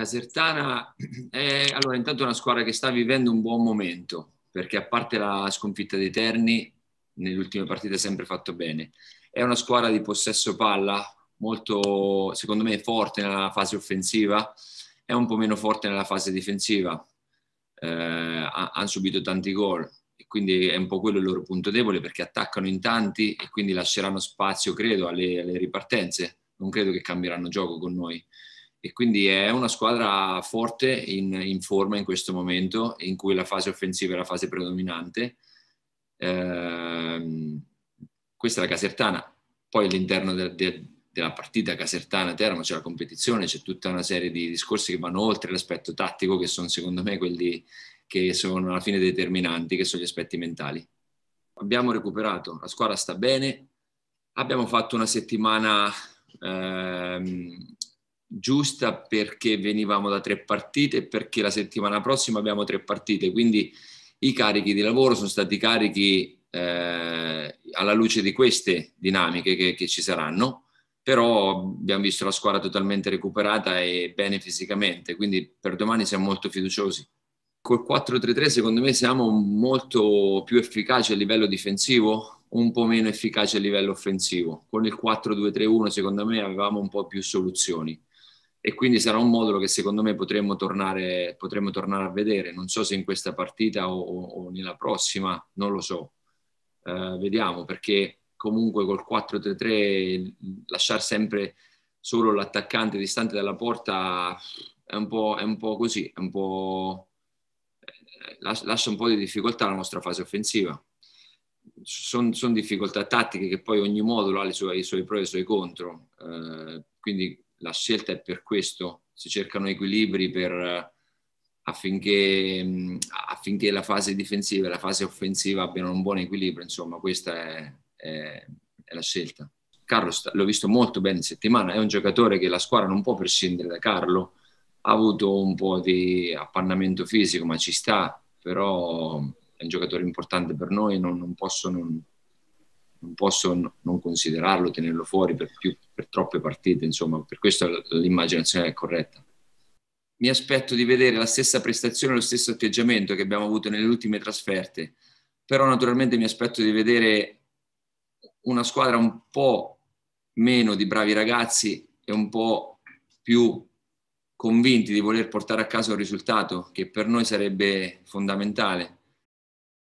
Casertana è eh, allora intanto una squadra che sta vivendo un buon momento perché a parte la sconfitta dei Terni nelle ultime partite ha sempre fatto bene. È una squadra di possesso palla molto secondo me forte nella fase offensiva, è un po' meno forte nella fase difensiva. Eh, hanno subito tanti gol e quindi è un po' quello il loro punto debole perché attaccano in tanti e quindi lasceranno spazio credo alle, alle ripartenze. Non credo che cambieranno gioco con noi e quindi è una squadra forte in, in, forma in questo momento in cui la fase offensiva è la fase predominante. Eh, questa è la Casertana, poi all'interno de, de, della partita Casertana-Teramo c'è la competizione, c'è tutta una serie di discorsi che vanno oltre l'aspetto tattico che sono secondo me quelli che sono alla fine determinanti, che sono gli aspetti mentali. Abbiamo recuperato, la squadra sta bene, abbiamo fatto una settimana... Ehm, giusta perché venivamo da tre partite e perché la settimana prossima abbiamo tre partite, quindi i carichi di lavoro sono stati carichi eh, alla luce di queste dinamiche che, che, ci saranno, però abbiamo visto la squadra totalmente recuperata e bene fisicamente, quindi per domani siamo molto fiduciosi. Col 4-3-3 secondo me siamo molto più efficaci a livello difensivo, un po' meno efficaci a livello offensivo. Con il 4-2-3-1 secondo me avevamo un po' più soluzioni e quindi sarà un modulo che secondo me potremmo tornare, potremmo tornare a vedere, non so se in questa partita o, o nella prossima, non lo so, eh, vediamo perché comunque col 4-3-3 lasciare sempre solo l'attaccante distante dalla porta è un po', è un po così, un po', eh, lascia un po' di difficoltà alla nostra fase offensiva. Sono son difficoltà tattiche che poi ogni modulo ha sue, i suoi pro e i suoi contro, eh, quindi la scelta è per questo, si cercano equilibri per, eh, affinché, mm, affinché, la fase difensiva e la fase offensiva abbiano un buon equilibrio, insomma questa è, è, è la scelta. Carlo l'ho visto molto bene in settimana, è un giocatore che la squadra non può prescindere da Carlo, ha avuto un po' di appannamento fisico, ma ci sta, però è un giocatore importante per noi, non, non posso, non, non posso non considerarlo, tenerlo fuori per più troppe partite, insomma, per questo l'immaginazione è corretta. Mi aspetto di vedere la stessa prestazione, lo stesso atteggiamento che abbiamo avuto nelle ultime trasferte, però naturalmente mi aspetto di vedere una squadra un po' meno di bravi ragazzi e un po' più convinti di voler portare a casa un risultato che per noi sarebbe fondamentale